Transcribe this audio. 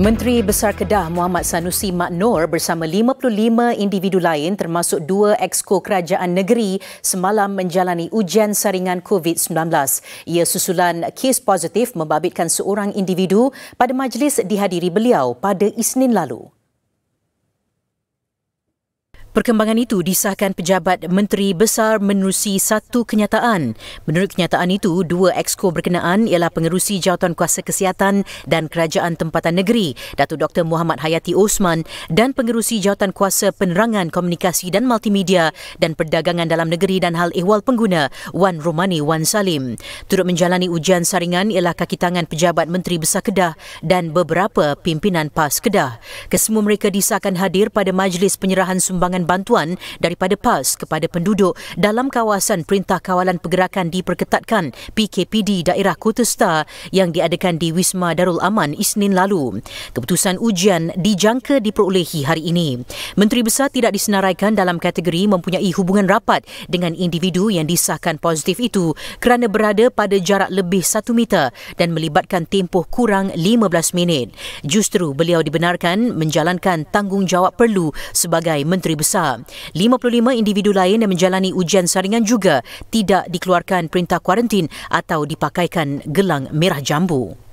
Menteri Besar Kedah Muhammad Sanusi Maknur bersama 55 individu lain termasuk dua exco kerajaan negeri semalam menjalani ujian saringan COVID-19. Ia susulan kes positif membabitkan seorang individu pada majlis dihadiri beliau pada Isnin lalu. Perkembangan itu disahkan pejabat Menteri Besar menerusi satu kenyataan. Menurut kenyataan itu, dua exco berkenaan ialah pengerusi jawatan kuasa kesihatan dan kerajaan tempatan negeri, Datuk Dr. Muhammad Hayati Osman dan pengerusi jawatan kuasa penerangan komunikasi dan multimedia dan perdagangan dalam negeri dan hal ehwal pengguna, Wan Romani Wan Salim. Turut menjalani ujian saringan ialah kaki tangan pejabat Menteri Besar Kedah dan beberapa pimpinan PAS Kedah. Kesemua mereka disahkan hadir pada majlis penyerahan sumbangan memberikan bantuan daripada PAS kepada penduduk dalam kawasan Perintah Kawalan Pergerakan Diperketatkan PKPD Daerah Kota Star yang diadakan di Wisma Darul Aman Isnin lalu. Keputusan ujian dijangka diperolehi hari ini. Menteri Besar tidak disenaraikan dalam kategori mempunyai hubungan rapat dengan individu yang disahkan positif itu kerana berada pada jarak lebih satu meter dan melibatkan tempoh kurang 15 minit. Justru beliau dibenarkan menjalankan tanggungjawab perlu sebagai Menteri Besar memeriksa. 55 individu lain yang menjalani ujian saringan juga tidak dikeluarkan perintah kuarantin atau dipakaikan gelang merah jambu.